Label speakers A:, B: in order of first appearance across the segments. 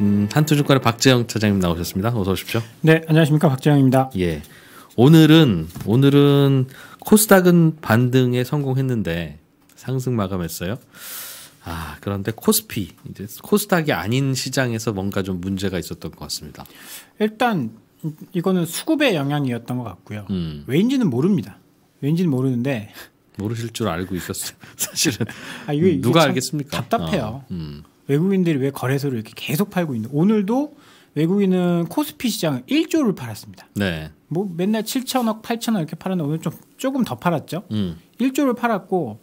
A: 음, 한투증권의 박재영 차장님 나오셨습니다. 어서 오십시오.
B: 네, 안녕하십니까 박재영입니다.
A: 예, 오늘은 오늘은 코스닥은 반등에 성공했는데 상승 마감했어요. 아 그런데 코스피 이제 코스닥이 아닌 시장에서 뭔가 좀 문제가
B: 있었던 것 같습니다. 일단 이거는 수급의 영향이었던 것 같고요. 음. 왜인지는 모릅니다. 왜지는 모르는데
A: 모르실 줄 알고 있었어요.
B: 사실은 아, 이게, 음, 누가 이게 알겠습니까? 답답해요. 어, 음. 외국인들이 왜 거래소를 이렇게 계속 팔고 있는 오늘도 외국인은 코스피 시장 1조를 팔았습니다. 네. 뭐 맨날 7천억, 8천억 이렇게 팔았는데 오늘 좀 조금 더 팔았죠. 음. 1조를 팔았고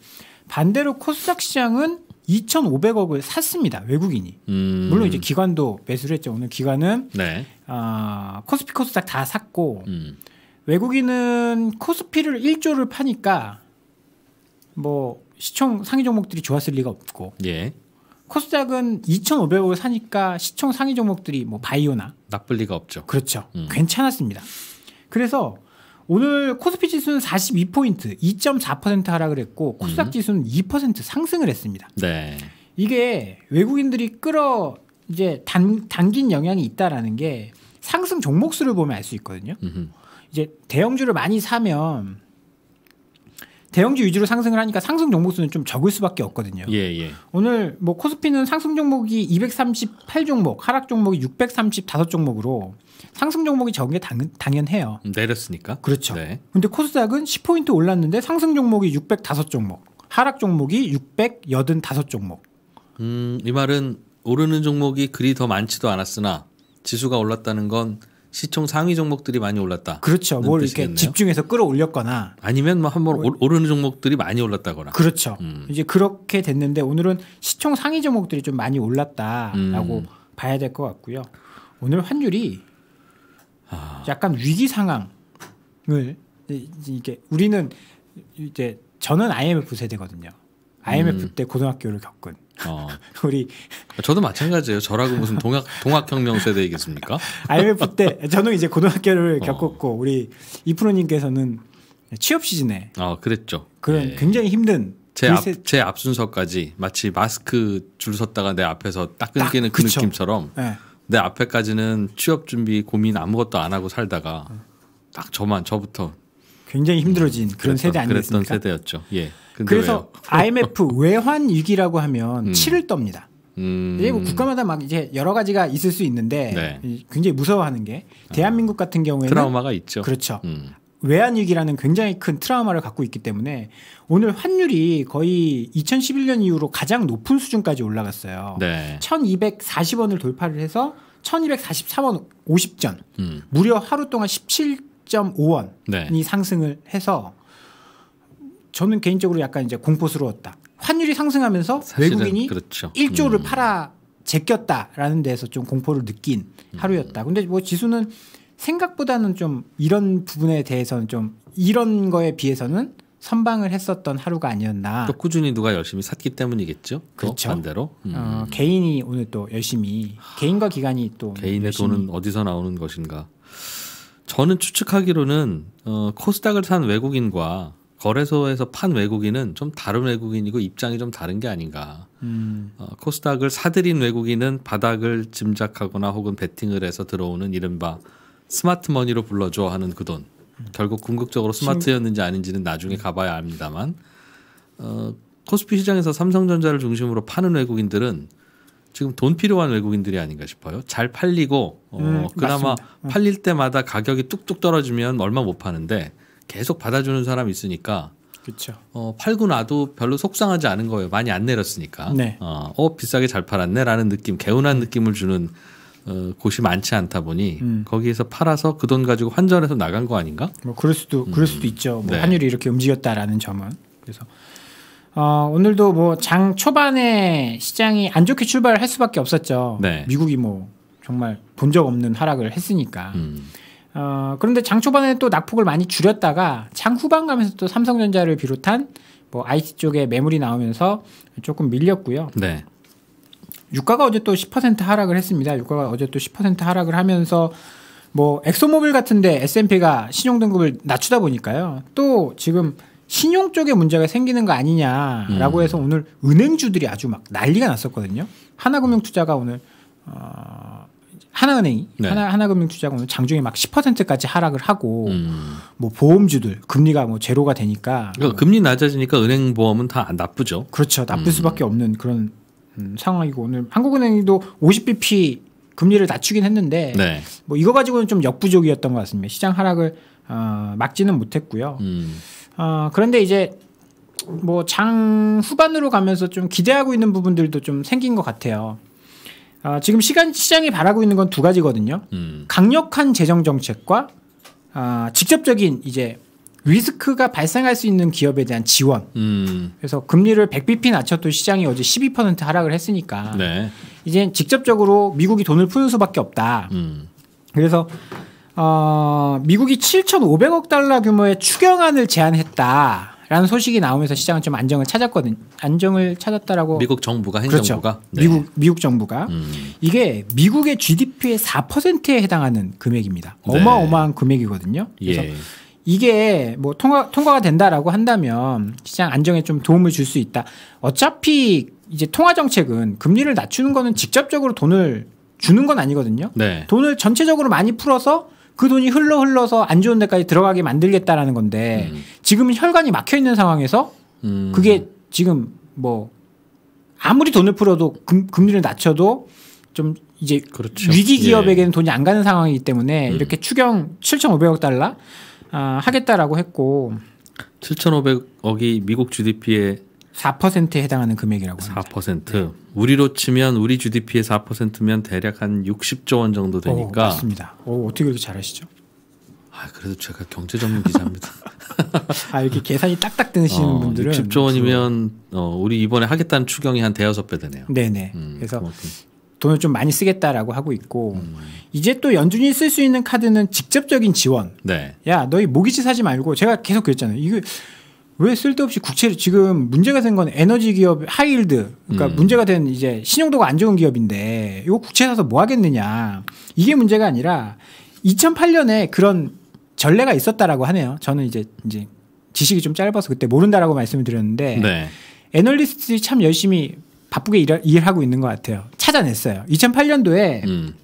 B: 반대로 코스닥 시장은 2,500억을 샀습니다. 외국인이. 음. 물론 이제 기관도 매수를 했죠. 오늘 기관은 네. 어, 코스피 코스닥 다 샀고 음. 외국인은 코스피를 1조를 파니까 뭐 시총 상위 종목들이 좋았을 리가 없고 예. 코스닥은 2,500억을 사니까 시총 상위 종목들이 뭐 바이오나 나쁠 리가 없죠. 그렇죠. 음. 괜찮았습니다. 그래서 오늘 코스피 지수는 42포인트, 2.4% 하락을 했고 코스닥 음. 지수는 2% 상승을 했습니다. 네. 이게 외국인들이 끌어 이제 단, 당긴 영향이 있다라는 게 상승 종목 수를 보면 알 수 있거든요. 음흠. 이제 대형주를 많이 사면 대형주 위주로 상승을 하니까 상승 종목 수는 좀 적을 수밖에 없거든요. 예, 예. 오늘 뭐 코스피는 상승 종목이 238 종목, 하락 종목이 635 종목으로 상승 종목이 적은 게 당연, 해요
A: 내렸으니까. 그렇죠. 네.
B: 근데 코스닥은 10포인트 올랐는데 상승 종목이 605 종목, 하락 종목이 685 종목.
A: 음, 이 말은 오르는 종목이 그리 더 많지도 않았으나 지수가 올랐다는 건 시총 상위 종목들이 많이 올랐다.
B: 그렇죠. 뭘 뜻이겠네요. 이렇게 집중해서 끌어올렸거나
A: 아니면 뭐 한번 뭐, 오르는 종목들이 많이 올랐다거나.
B: 그렇죠. 음. 이제 그렇게 됐는데 오늘은 시총 상위 종목들이 좀 많이 올랐다라고 음. 봐야 될 것 같고요. 오늘 환율이 아... 약간 위기 상황을 이게 우리는 이제 저는 IMF 세대거든요. IMF 음. 때 고등학교를 겪은 어. 우리
A: 저도 마찬가지예요. 저라고 무슨 동학 동학혁명 세대이겠습니까?
B: IMF 때 저는 이제 고등학교를 어. 겪었고 우리 이프로님께서는 취업 시즌에
A: 어 그랬죠.
B: 그런 예. 굉장히 힘든 제앞
A: 그 순서까지 마치 마스크 줄 섰다가 내 앞에서 딱 끊기는 딱, 그 그쵸. 느낌처럼 예. 내 앞에까지는 취업 준비 고민 아무것도 안 하고 살다가 어. 딱 저만 저부터
B: 굉장히 힘들어진 그런 그랬던, 세대 아니겠습니까? 그랬던
A: 세대였죠. 예. 그래서
B: IMF 외환 위기라고 하면 음. 치를 떱니다. 음. 이제 뭐 국가마다 막 이제 여러 가지가 있을 수 있는데 네. 굉장히 무서워하는 게 대한민국 같은 경우에는 트라우마가
A: 있죠. 그렇죠. 음.
B: 외환 위기라는 굉장히 큰 트라우마를 갖고 있기 때문에 오늘 환율이 거의 2011년 이후로 가장 높은 수준까지 올라갔어요. 네. 1,240원을 돌파를 해서 1,243원 50전. 음. 무려 하루 동안 17 1.5원이 네. 상승을 해서 저는 개인적으로 약간 이제 공포스러웠다. 환율이 상승하면서 외국인이 그렇죠. 1조를 음. 팔아 제꼈다라는 데서좀 공포를 느낀 음. 하루였다. 근데 뭐 지수는 생각보다는 좀 이런 부분에 대해서는 좀 이런 거에 비해서는 선방을 했었던 하루가 아니었나. 또 그러니까
A: 꾸준히 누가 열심히 샀기 때문이겠죠. 그렇죠. 반대로 음. 어, 개인이 오늘 또 열심히 개인과 기관이 또 개인의 열심히. 돈은 어디서 나오는 것인가. 저는 추측하기로는 어, 코스닥을 산 외국인과 거래소에서 판 외국인은 좀 다른 외국인이고 입장이 좀 다른 게 아닌가. 음. 어, 코스닥을 사들인 외국인은 바닥을 짐작하거나 혹은 베팅을 해서 들어오는 이른바 스마트 머니로 불러줘 하는 그 돈. 음. 결국 궁극적으로 스마트였는지 아닌지는 나중에 가봐야 압니다만 어, 코스피 시장에서 삼성전자를 중심으로 파는 외국인들은 지금 돈 필요한 외국인들이 아닌가 싶어요. 잘 팔리고 어, 음, 그나마 맞습니다. 음. 팔릴 때마다 가격이 뚝뚝 떨어지면 얼마 못 파는데 계속 받아주는 사람이 있으니까 그렇죠. 어, 팔고 나도 별로 속상하지 않은 거예요. 많이 안
B: 내렸으니까.
A: 네. 어, 어, 비싸게 잘 팔았네라는 느낌, 개운한 음. 느낌을 주는 어, 곳이 많지 않다 보니 음. 거기에서 팔아서 그 돈 가지고 환전해서 나간 거 아닌가?
B: 뭐 그럴 수도 그럴 음. 수도 있죠. 뭐 네. 환율이 이렇게 움직였다라는 점은 그래서 어, 오늘도 뭐 장 초반에 시장이 안 좋게 출발할 수밖에 없었죠. 네. 미국이 뭐 정말 본 적 없는 하락을 했으니까. 음. 어, 그런데 장 초반에 또 낙폭을 많이 줄였다가 장 후반 가면서 또 삼성전자를 비롯한 뭐 IT 쪽에 매물이 나오면서 조금 밀렸고요. 네. 유가가 어제 또 10% 하락을 했습니다. 유가가 어제 또 10% 하락을 하면서 뭐 엑소모빌 같은데 S&P가 신용 등급을 낮추다 보니까요. 또 지금 신용 쪽에 문제가 생기는 거 아니냐라고 음. 해서 오늘 은행주들이 아주 막 난리가 났었거든요. 하나금융투자가 오늘 어, 하나은행이 네. 하나 하나금융투자가 오늘 장중에 막 10%까지 하락을 하고 음. 뭐 보험주들 금리가 뭐 제로가 되니까
A: 그러니까 뭐, 금리 낮아지니까 은행 보험은 다 나쁘죠.
B: 그렇죠. 나쁠 음. 수밖에 없는 그런 음, 상황이고 오늘 한국은행도 50bp 금리를 낮추긴 했는데 네. 뭐 이거 가지고는 좀 역부족이었던 것 같습니다. 시장 하락을 어, 막지는 못했고요. 음. 어, 그런데 이제 뭐 장 후반으로 가면서 좀 기대하고 있는 부분들도 좀 생긴 것 같아요. 아, 지금 시간 시장이 바라고 있는 건 두 가지거든요. 음. 강력한 재정 정책과 아, 직접적인 이제 위스크가 발생할 수 있는 기업에 대한 지원. 음. 그래서 금리를 100bp 낮춰도 시장이 어제 12% 하락을 했으니까 네. 이제 직접적으로 미국이 돈을 푸는 수밖에 없다. 음. 그래서 어, 미국이 7,500억 달러 규모의 추경안을 제안했다. 라는 소식이 나오면서 시장은 좀 안정을 찾았거든. 안정을 찾았다라고. 미국
A: 정부가 행정부가 그렇죠. 네.
B: 미국 미국 정부가 음. 이게 미국의 GDP의 4%에 해당하는 금액입니다. 네. 어마어마한 네. 금액이거든요. 예. 그래서 예. 이게 뭐 통과 통과가 된다라고 한다면 시장 안정에 좀 도움을 줄 수 있다. 어차피 이제 통화 정책은 금리를 낮추는 거는 직접적으로 돈을 주는 건 아니거든요. 네. 돈을 전체적으로 많이 풀어서 그 돈이 흘러 흘러서 안 좋은 데까지 들어가게 만들겠다라는 건데 음. 지금은 혈관이 막혀 있는 상황에서 음. 그게 지금 뭐 아무리 돈을 풀어도 금, 리를 낮춰도 좀 이제 그렇죠. 위기 예. 기업에게는 예. 돈이 안 가는 상황이기 때문에 음. 이렇게 추경 7,500억 달러 아, 하겠다라고 했고 7,500억이 미국 GDP의 4%에 해당하는 금액이라고 합니다.
A: 4%. 네. 우리로 치면 우리 GDP의 4%면 대략 한 60조 원 정도 어, 되니까. 오, 맞습니다.
B: 오, 어, 어떻게 그렇게 잘하시죠?
A: 아, 그래도 제가 경제 전문 기자입니다.
B: 아, 이렇게 계산이 딱딱 되시는 어, 분들은 60조 원이면
A: 어, 우리 이번에 하겠다는 추경이 한 대여섯 배 되네요.
B: 네, 네. 음, 그래서 그만큼. 돈을 좀 많이 쓰겠다라고 하고 있고 음. 이제 또 연준이 쓸 수 있는 카드는 직접적인 지원. 네. 야, 너희 모기지 사지 말고 제가 계속 그랬잖아요. 이거 왜 쓸데없이 국채를 지금 문제가 된 건 에너지 기업 하이힐드 그러니까 음. 문제가 된 이제 신용도가 안 좋은 기업인데 이거 국채 사서 뭐 하겠느냐 이게 문제가 아니라 2008년에 그런 전례가 있었다라고 하네요. 저는 이제 이제 지식이 좀 짧아서 그때 모른다라고 말씀을 드렸는데 네. 애널리스트들이 참 열심히 바쁘게 일하, 일하고 있는 것 같아요. 찾아냈어요. 2008년도에 음.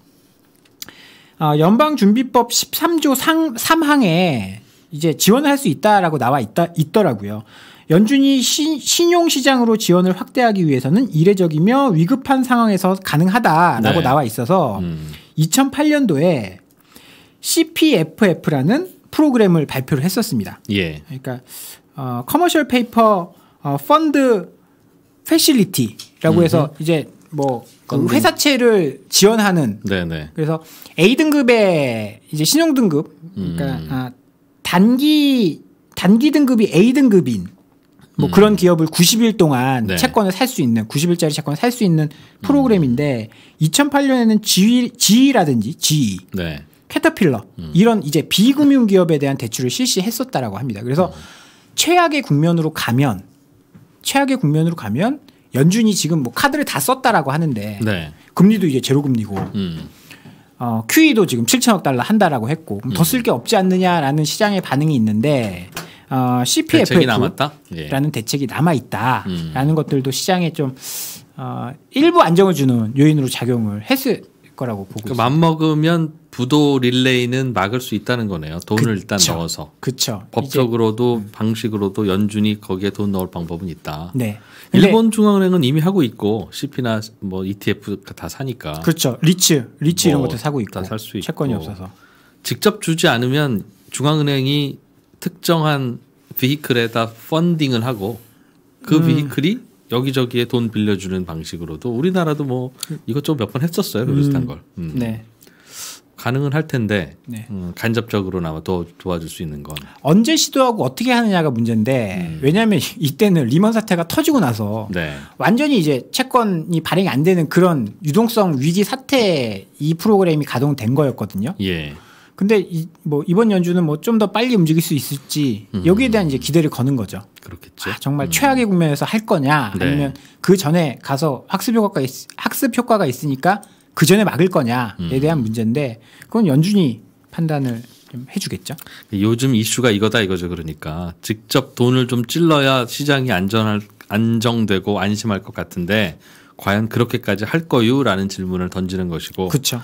B: 어, 연방준비법 13조 상, 3항에 이제 지원을 할 수 있다라고 나와 있다, 있더라고요. 연준이 시, 신용시장으로 지원을 확대하기 위해서는 이례적이며 위급한 상황에서 가능하다라고 네. 나와 있어서 음. 2008년도에 CPFF라는 프로그램을 발표를 했었습니다. 예. 그러니까 어, 커머셜 페이퍼 어, 펀드 패실리티라고 음. 해서 이제 뭐그 회사채를 지원하는 네네. 네. 그래서 A 등급의 이제 신용 등급 그러니까 음. 아, 단기 단기 등급이 A 등급인 뭐 음. 그런 기업을 90일 동안 네. 채권을 살 수 있는 90일짜리 채권을 살 수 있는 음. 프로그램인데 음. 2008년에는 G, G라든지 G 네. 캐터필러 음. 이런 이제 비금융 기업에 대한 대출을 실시했었다라고 합니다. 그래서 음. 최악의 국면으로 가면 최악의 국면으로 가면 연준이 지금 뭐 카드를 다 썼다라고 하는데 네. 금리도 이제 제로 금리고 음. 어, QE도 지금 7천억 달러 한다라고 했고 더 쓸게 음. 없지 않느냐라는 시장의 반응이 있는데 어, CPF라는 대책이, 예. 대책이 남아 있다라는 음. 것들도 시장에 좀 어, 일부 안정을 주는 요인으로 작용을 했을 거라고 보고 그 있습니다. 맘
A: 먹으면 부도 릴레이는 막을 수 있다는 거네요. 돈을 그쵸, 일단 넣어서. 그렇죠. 법적으로도 이제, 방식으로도 연준이 거기에 돈 넣을 방법은 있다. 네. 일본 중앙은행은 이미 하고 있고 CP나 뭐 ETF 다 사니까. 그렇죠.
B: 리츠, 리츠 뭐 이런 것도 사고 있고. 다살
A: 수 있고. 채권이 없어서. 직접 주지 않으면 중앙은행이 특정한 비히클에다 펀딩을 하고 그 음. 비히클이 여기저기에 돈 빌려주는 방식으로도 우리나라도 뭐 이것저것 몇 번 했었어요. 비슷한 음. 걸. 음. 네. 가능은 할 텐데 네. 음, 간접적으로나마 도, 도와줄 수 있는 건
B: 언제 시도하고 어떻게 하느냐가 문제인데 음. 왜냐하면 이때는 리먼 사태가 터지고 나서 네. 완전히 이제 채권이 발행이 안 되는 그런 유동성 위기 사태 이 프로그램이 가동된 거였거든요. 예. 근데 이, 뭐 이번 연준은뭐좀 더 빨리 움직일 수 있을지 음. 여기에 대한 이제 기대를 거는 거죠. 그렇겠죠. 아, 정말 음. 최악의 국면에서 할 거냐 네. 아니면 네. 그 전에 가서 학습 효과가 있, 학습 효과가 있으니까 그 전에 막을 거냐에 음. 대한 문제인데 그건 연준이 판단을 좀 해주겠죠.
A: 요즘 이슈가 이거다 이거죠. 그러니까 직접 돈을 좀 찔러야 시장이 안전할 안정되고 안심할 것 같은데 과연 그렇게까지 할 거유라는 질문을 던지는 것이고 그렇죠.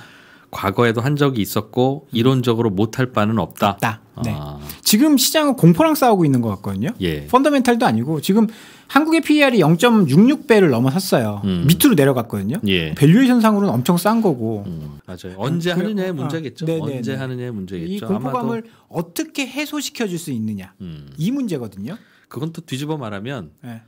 A: 과거에도 한 적이 있었고 음. 이론적으로 못할 바는 없다. 없다.
B: 네. 아. 지금 시장은 공포랑 싸우고 있는 것 같거든요. 예. 펀더멘탈도 아니고 지금 한국의 PER이 0.66배를 넘어섰어요. 음. 밑으로 내려갔거든요. 예. 밸류에이션 상으로는 엄청 싼 거고. 음.
A: 맞아요. 언제 아, 하느냐의 어, 아. 문제겠죠. 아, 언제 하느냐의 문제겠죠. 이 공포감을
B: 어떻게 해소시켜 줄 수 있느냐. 음. 이 문제거든요. 그건 또 뒤집어 말하면 네.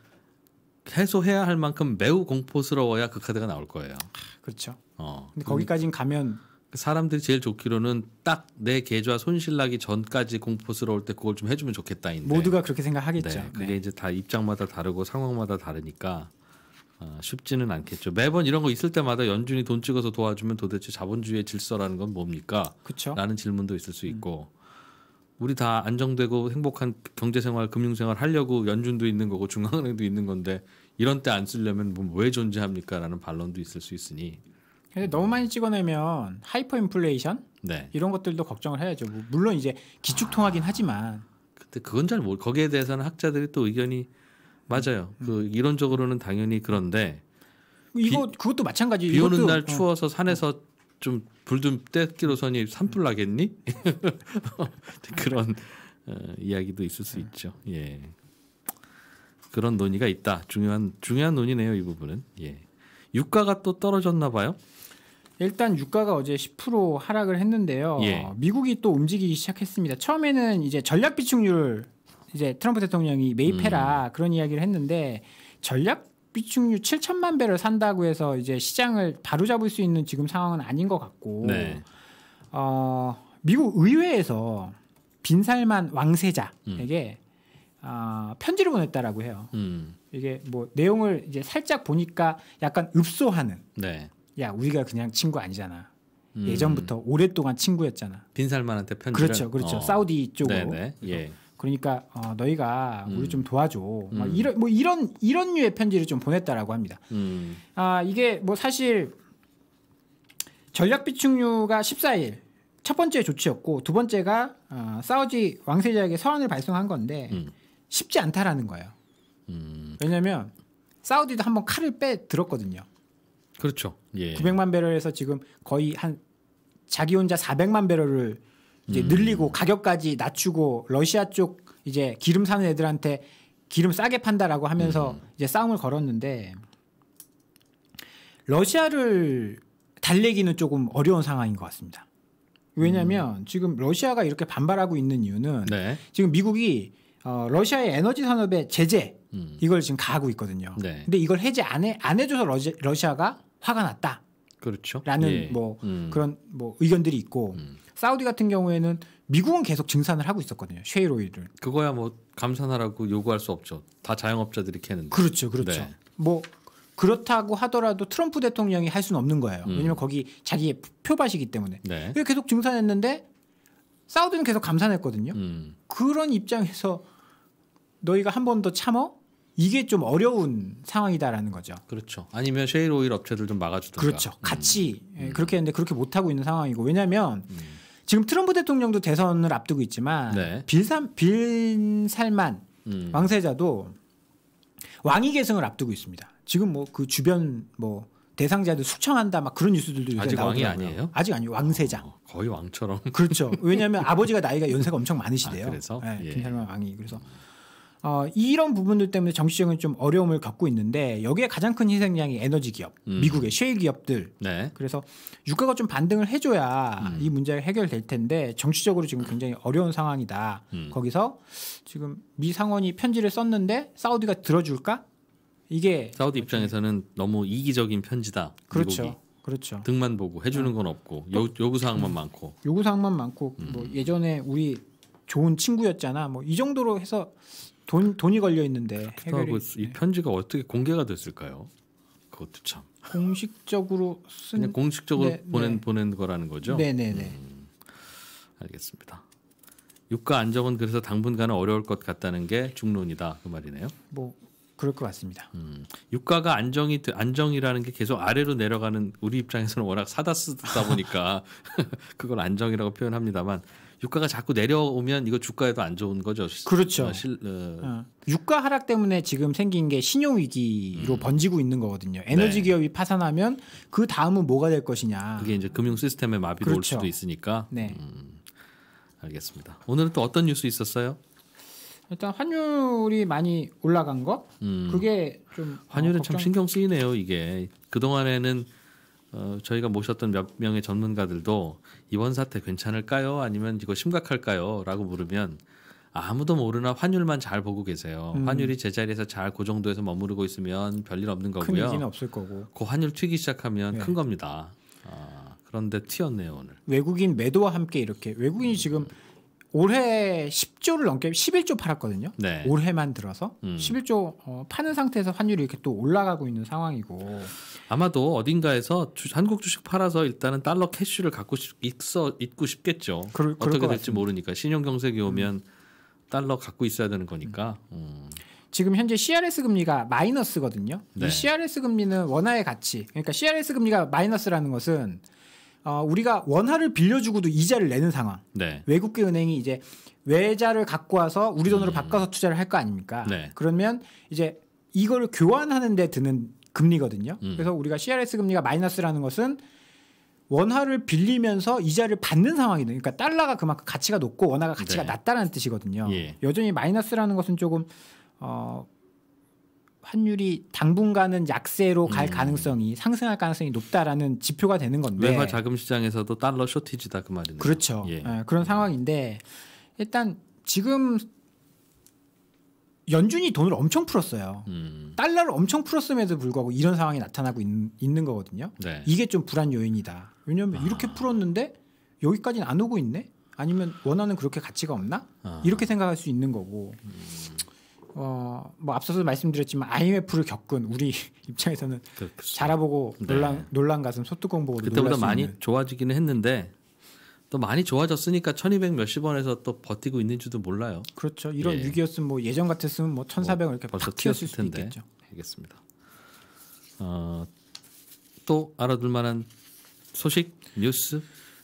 B: 해소해야 할 만큼
A: 매우 공포스러워야 그 카드가 나올 거예요. 아, 그렇죠. 어. 근데 거기까진 가면 사람들이 제일 좋기로는 딱 내 계좌 손실 나기 전까지 공포스러울 때 그걸 좀 해주면 좋겠다인데
B: 모두가 그렇게 생각하겠죠. 네,
A: 그게 네. 이제 다 입장마다 다르고 상황마다 다르니까 어, 쉽지는 않겠죠. 매번 이런 거 있을 때마다 연준이 돈 찍어서 도와주면 도대체 자본주의의 질서라는 건 뭡니까? 그쵸? 라는 질문도 있을 수 음. 있고 음. 우리 다 안정되고 행복한 경제생활, 금융생활 하려고 연준도 있는 거고 중앙은행도 있는 건데 이런 때 안 쓰려면 뭐 왜 존재합니까? 라는 반론도 있을 수 있으니
B: 근데 너무 많이 찍어내면 하이퍼 인플레이션 네. 이런 것들도 걱정을 해야죠. 뭐 물론 이제 기축통화긴 하지만. 근데 그건
A: 잘 모르. 거기에 대해서는 학자들이 또 의견이 맞아요. 음. 그 이론적으로는 당연히 그런데.
B: 뭐 이거 비, 그것도 마찬가지. 비 오는 날 어. 추워서
A: 산에서 좀 불좀 떼기로선이 산불 나겠니? 그런 어, 이야기도 있을 수 네. 있죠. 예. 그런 논의가 있다. 중요한 중요한 논의네요. 이 부분은. 예. 유가가 또 떨어졌나 봐요.
B: 일단 유가가 어제 10% 하락을 했는데요. 예. 어, 미국이 또 움직이기 시작했습니다. 처음에는 이제 전략 비축률 이제 트럼프 대통령이 매입해라 음. 그런 이야기를 했는데 전략 비축률 7천만 배를 산다고 해서 이제 시장을 바로잡을 수 있는 지금 상황은 아닌 것 같고 네. 어, 미국 의회에서 빈살만 왕세자에게 음. 어, 편지를 보냈다라고 해요. 음. 이게 뭐 내용을 이제 살짝 보니까 약간 읍소하는 네. 야 우리가 그냥 친구 아니잖아.
A: 음. 예전부터
B: 오랫동안 친구였잖아.
A: 빈살만한테 편지 그렇죠, 그렇죠. 어. 사우디 쪽으로. 예.
B: 그러니까 어, 너희가 우리 음. 좀 도와줘. 음. 이런 뭐 이런 이런 류의 편지를 좀 보냈다라고 합니다. 음. 아 이게 뭐 사실 전략 비축류가 14일 첫 번째 조치였고 두 번째가 어, 사우디 왕세자에게 서한을 발송한 건데 음. 쉽지 않다라는 거예요. 음. 왜냐하면 사우디도 한번 칼을 빼 들었거든요. 그렇죠. 예. 900만 배럴에서 지금 거의 한 자기 혼자 400만 배럴을 이제 음. 늘리고 가격까지 낮추고 러시아 쪽 이제 기름 사는 애들한테 기름 싸게 판다라고 하면서 음. 이제 싸움을 걸었는데 러시아를 달래기는 조금 어려운 상황인 것 같습니다. 왜냐하면 음. 지금 러시아가 이렇게 반발하고 있는 이유는 네. 지금 미국이 어, 러시아의 에너지 산업의 제재 음. 이걸 지금 가하고 있거든요. 네. 근데 이걸 해제 안, 해, 안 해줘서 러시, 러시아가 화가 났다. 그렇죠. 라는 예. 뭐 음. 그런 뭐 의견들이 있고 음. 사우디 같은 경우에는 미국은 계속 증산을 하고 있었거든요. 쉐일 오일을. 그거야
A: 뭐 감산하라고 요구할 수 없죠. 다 자영업자들이 캐는데. 그렇죠. 그렇죠. 네.
B: 뭐 그렇다고 하더라도 트럼프 대통령이 할 수는 없는 거예요. 음. 왜냐면 거기 자기의 표밭이기 때문에. 네. 그래 계속 증산했는데 사우디는 계속 감산했거든요. 음. 그런 입장에서 너희가 한 번 더 참어? 이게 좀 어려운 상황이다라는 거죠. 그렇죠.
A: 아니면 셰일 오일 업체들 좀 막아주든가. 그렇죠. 음.
B: 같이 예, 음. 그렇게 했는데 그렇게 못 하고 있는 상황이고 왜냐하면 음. 지금 트럼프 대통령도 대선을 앞두고 있지만 네. 빌산 빌살만 음. 왕세자도 왕위 계승을 앞두고 있습니다. 지금 뭐 그 주변 뭐 대상자들 숙청한다 막 그런 뉴스들도 요새 아직 나오더라고요. 아니에요? 아직 아니요 왕세자. 어,
A: 거의 왕처럼.
B: 그렇죠. 왜냐하면 아버지가 나이가 연세가 엄청 많으시대요. 아, 그래서 네, 예. 예. 김살만 왕이 그래서. 어, 이런 부분들 때문에 정치적인 좀 어려움을 겪고 있는데 여기에 가장 큰 희생양이 에너지 기업, 음. 미국의 쉐일 기업들. 네. 그래서 유가가 좀 반등을 해줘야 음. 이 문제가 해결될 텐데 정치적으로 지금 굉장히 어려운 상황이다. 음. 거기서 지금 미 상원이 편지를 썼는데 사우디가 들어줄까?
A: 이게 사우디 입장에서는 너무 이기적인 편지다. 그렇죠. 미국이. 그렇죠. 등만 보고 해주는 어. 건 없고 어. 요, 요구 사항만 많고.
B: 요구 사항만 많고 음. 뭐 예전에 우리 좋은 친구였잖아. 뭐 이 정도로 해서 돈 돈이 걸려 있는데 해결이
A: 이 네. 편지가 어떻게 공개가 됐을까요?
B: 그것도 참 공식적으로 쓴 공식적으로 네, 보낸 네. 보낸 거라는 거죠. 네네네. 네, 네.
A: 음, 알겠습니다. 유가 안정은 그래서 당분간은 어려울 것 같다는 게 중론이다 그 말이네요.
B: 뭐 그럴 것 같습니다. 음,
A: 유가가 안정이 안정이라는 게 계속 아래로 내려가는 우리 입장에서는 워낙 사다 쓰다 보니까 그걸 안정이라고 표현합니다만 유가가 자꾸 내려오면 이거 주가에도 안 좋은 거죠. 그렇죠. 어, 실,
B: 어. 어. 유가 하락 때문에 지금 생긴 게 신용 위기로 음. 번지고 있는 거거든요. 에너지 네. 기업이 파산하면 그 다음은 뭐가 될 것이냐.
A: 그게 이제 금융 시스템의 마비로 그렇죠. 올 수도 있으니까.
B: 네. 음.
A: 알겠습니다. 오늘은 또 어떤 뉴스 있었어요?
B: 일단 환율이 많이 올라간 거. 음. 그게 좀 어, 환율은 참 신경
A: 쓰이네요. 이게 그 동안에는 어, 저희가 모셨던 몇 명의 전문가들도 이번 사태 괜찮을까요? 아니면 이거 심각할까요? 라고 물으면 아무도 모르나 환율만 잘 보고 계세요. 음. 환율이 제자리에서 잘고 그 정도에서 머무르고 있으면 별일 없는 거고요. 큰얘기
B: 없을 거고. 그 환율 튀기 시작하면 네. 큰 겁니다. 아, 그런데 튀었네요 오늘. 외국인 매도와 함께 이렇게 외국인이 지금 음. 올해 10조를 넘게 11조 팔았거든요. 네. 올해만 들어서 음. 11조 어, 파는 상태에서 환율이 이렇게 또 올라가고 있는 상황이고
A: 아마도 어딘가에서 주, 한국 주식 팔아서 일단은 달러 캐쉬를 갖고 싶, 있어 있고 싶겠죠. 그럴, 어떻게 될지 같습니다. 모르니까 신용 경색이 음. 오면 음. 달러 갖고 있어야 되는 거니까. 음. 음.
B: 지금 현재 CRS 금리가 마이너스거든요. 네. 이 CRS 금리는 원화의 가치. 그러니까 CRS 금리가 마이너스라는 것은 어, 우리가 원화를 빌려주고도 이자를 내는 상황. 네. 외국계 은행이 이제 외자를 갖고 와서 우리 돈으로 음. 바꿔서 투자를 할 거 아닙니까? 네. 그러면 이제 이걸 교환하는데 드는 금리거든요. 음. 그래서 우리가 CRS 금리가 마이너스라는 것은 원화를 빌리면서 이자를 받는 상황이든 그러니까 달러가 그만큼 가치가 높고 원화가 가치가 네. 낮다는 뜻이거든요. 예. 여전히 마이너스라는 것은 조금 어 환율이 당분간은 약세로 갈 음. 가능성이 상승할 가능성이 높다라는 지표가 되는 건데 외화
A: 자금 시장에서도 달러 쇼티지다
B: 그 말이네요. 그렇죠. 예. 네, 그런 상황인데 일단 지금 연준이 돈을 엄청 풀었어요. 음. 달러를 엄청 풀었음에도 불구하고 이런 상황이 나타나고 있, 는 거거든요. 네. 이게 좀 불안 요인이다. 왜냐하면 아. 이렇게 풀었는데 여기까지는 안 오고 있네. 아니면 원화는 그렇게 가치가 없나? 아. 이렇게 생각할 수 있는 거고. 음. 어, 뭐 앞서서 말씀드렸지만 IMF를 겪은 우리 입장에서는 그렇겠 그, 그, 자라보고 네. 놀란 네. 놀란 가슴 소뚜껑 보고 그때보다 많이
A: 좋아지기는 했는데 또 많이 좋아졌으니까 천이백 몇십 원에서 또 버티고 있는지도 몰라요.
B: 그렇죠. 이런 예. 위기였으면 뭐 예전 같았으면 뭐 천사백 원 이렇게 벌써 튀었을 수도 있겠죠.
A: 알겠습니다. 어, 또 알아둘 만한 소식 뉴스?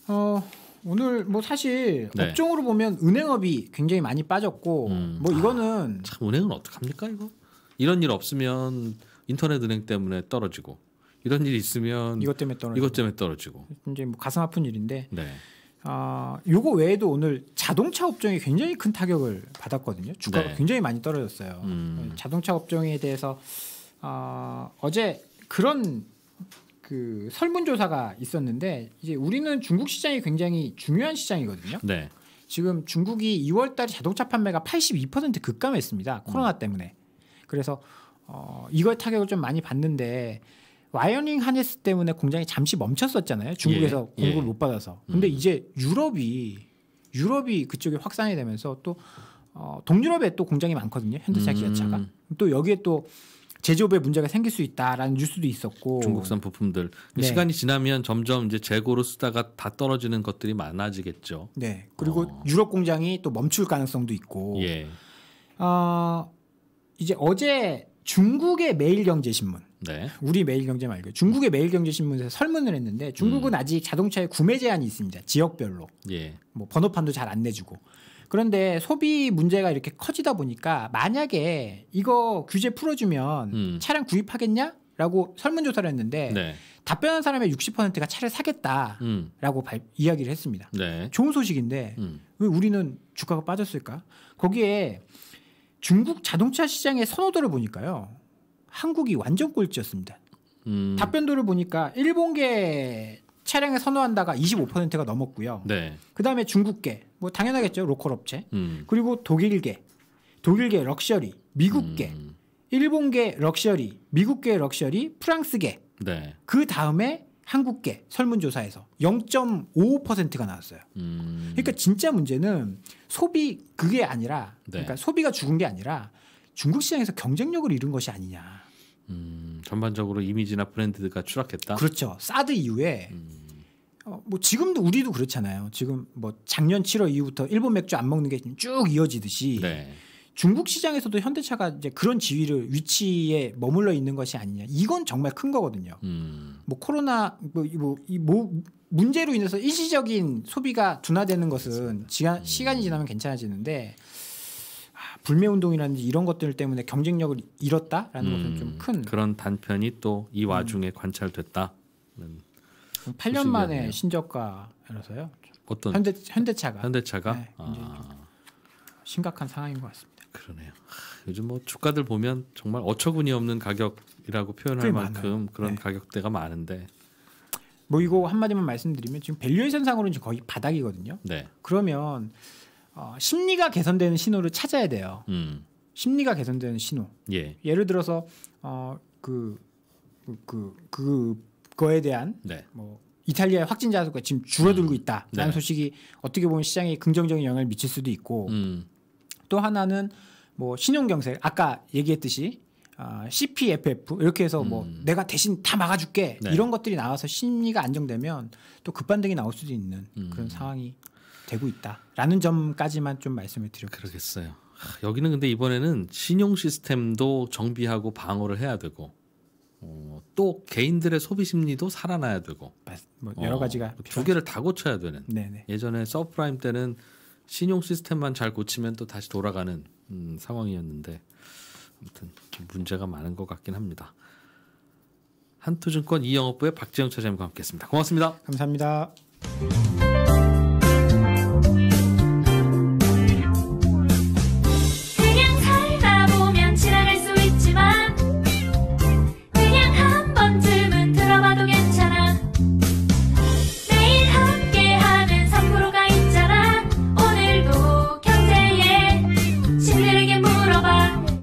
B: 어 오늘 뭐 사실 네. 업종으로 보면 은행업이 굉장히 많이 빠졌고 음. 뭐 이거는
A: 아, 참 은행은 어떡합니까 이거 이런 일 없으면 인터넷 은행 때문에 떨어지고 이런 일이 있으면 이것 때문에 떨어지고, 이것 때문에 떨어지고.
B: 이제 뭐 가슴 아픈 일인데 네. 아, 요거 외에도 오늘 자동차 업종이 굉장히 큰 타격을 받았거든요. 주가가 네. 굉장히 많이 떨어졌어요. 음. 자동차 업종에 대해서 어, 어제 그런 그 설문조사가 있었는데 이제 우리는 중국 시장이 굉장히 중요한 시장이거든요. 네. 지금 중국이 2월달에 자동차 판매가 82% 급감했습니다. 음. 코로나 음. 때문에. 그래서 어, 이걸 타격을 좀 많이 받는데 와이어닝 하네스 때문에 공장이 잠시 멈췄었잖아요. 중국에서 예, 예. 공급을 예. 못 받아서. 근데 음. 이제 유럽이 유럽이 그쪽에 확산이 되면서 또 어, 동유럽에 또 공장이 많거든요. 현대차, 음. 기아차가. 또 여기에 또 제조업에 문제가 생길 수 있다라는 뉴스도 있었고 중국산 부품들
A: 그 네. 시간이 지나면 점점 이제 재고로 쓰다가 다 떨어지는 것들이
B: 많아지겠죠. 네. 그리고 어. 유럽 공장이 또 멈출 가능성도 있고. 예. 어, 이제 어제 중국의 매일경제신문. 네. 우리 매일경제 말고 중국의 매일경제신문에서 설문을 했는데 중국은 음. 아직 자동차의 구매 제한이 있습니다. 지역별로. 예. 뭐 번호판도 잘 안 내주고. 그런데 소비 문제가 이렇게 커지다 보니까 만약에 이거 규제 풀어주면 음. 차량 구입하겠냐? 라고 설문조사를 했는데 네. 답변한 사람의 60%가 차를 사겠다라고 음. 이야기를 했습니다. 네. 좋은 소식인데 음. 왜 우리는 주가가 빠졌을까? 거기에 중국 자동차 시장의 선호도를 보니까요. 한국이 완전 꼴찌였습니다. 음. 답변도를 보니까 일본계 차량에 선호한다가 25%가 넘었고요. 네. 그다음에 중국계 뭐 당연하겠죠 로컬 업체 음. 그리고 독일계 독일계 럭셔리 미국계 음. 일본계 럭셔리 미국계 럭셔리 프랑스계 네. 그 다음에 한국계 설문조사에서 0.55%가 나왔어요. 음. 그러니까 진짜 문제는 소비 그게 아니라 네. 그러니까 소비가 죽은 게 아니라 중국 시장에서 경쟁력을 잃은 것이 아니냐.
A: 음, 전반적으로 이미지나 브랜드가 추락했다. 그렇죠.
B: 사드 이후에 음. 어, 뭐 지금도 우리도 그렇잖아요. 지금 뭐 작년 7월 이후부터 일본 맥주 안 먹는 게 쭉 이어지듯이 네. 중국 시장에서도 현대차가 이제 그런 지위를 위치에 머물러 있는 것이 아니냐. 이건 정말 큰 거거든요. 음. 뭐 코로나 뭐, 이 뭐, 뭐 문제로 인해서 일시적인 소비가 둔화되는 것은 지가, 음. 시간이 지나면 괜찮아지는데 아, 불매 운동이라든지 이런 것들 때문에 경쟁력을 잃었다라는 음. 것은 좀
A: 큰 그런 단편이 또이 음. 와중에 관찰됐다. 는
B: 8년 만에 신저가라서요. 어떤 현대 현대차가
A: 현대차가 네,
B: 아. 심각한 상황인 것 같습니다.
A: 그러네요. 요즘 뭐 주가들 보면 정말 어처구니 없는 가격이라고 표현할 만큼 많아요. 그런 네. 가격대가 많은데
B: 뭐 이거 한 마디만 말씀드리면 지금 밸류에이션상으로는 거의 바닥이거든요. 네. 그러면 어, 심리가 개선되는 신호를 찾아야 돼요. 음. 심리가 개선되는 신호. 예. 예를 들어서 어그그그 그, 그, 그 거에 대한 네. 뭐 이탈리아의 확진자 수가 지금 줄어들고 음. 있다라는 네. 소식이 어떻게 보면 시장에 긍정적인 영향을 미칠 수도 있고 음. 또 하나는 뭐 신용 경색 아까 얘기했듯이 어, 아, CPFF 이렇게 해서 뭐 음. 뭐 내가 대신 다 막아줄게 네. 이런 것들이 나와서 심리가 안정되면 또 급반등이 나올 수도 있는 음. 그런 상황이 되고 있다라는 점까지만 좀 말씀을 드려겠습니다 그러겠어요. 하, 여기는
A: 근데 이번에는 신용 시스템도 정비하고 방어를 해야 되고 어, 또 개인들의 소비 심리도 살아나야 되고
B: 뭐 어, 여러 가지가
A: 어, 두 개를 다 고쳐야 되는 네네. 예전에 서프라임 때는 신용 시스템만 잘 고치면 또 다시 돌아가는 음, 상황이었는데 아무튼 문제가 많은 것 같긴 합니다. 한투증권 이영업부의 박재영 차장님과 함께했습니다.
B: 고맙습니다. 감사합니다.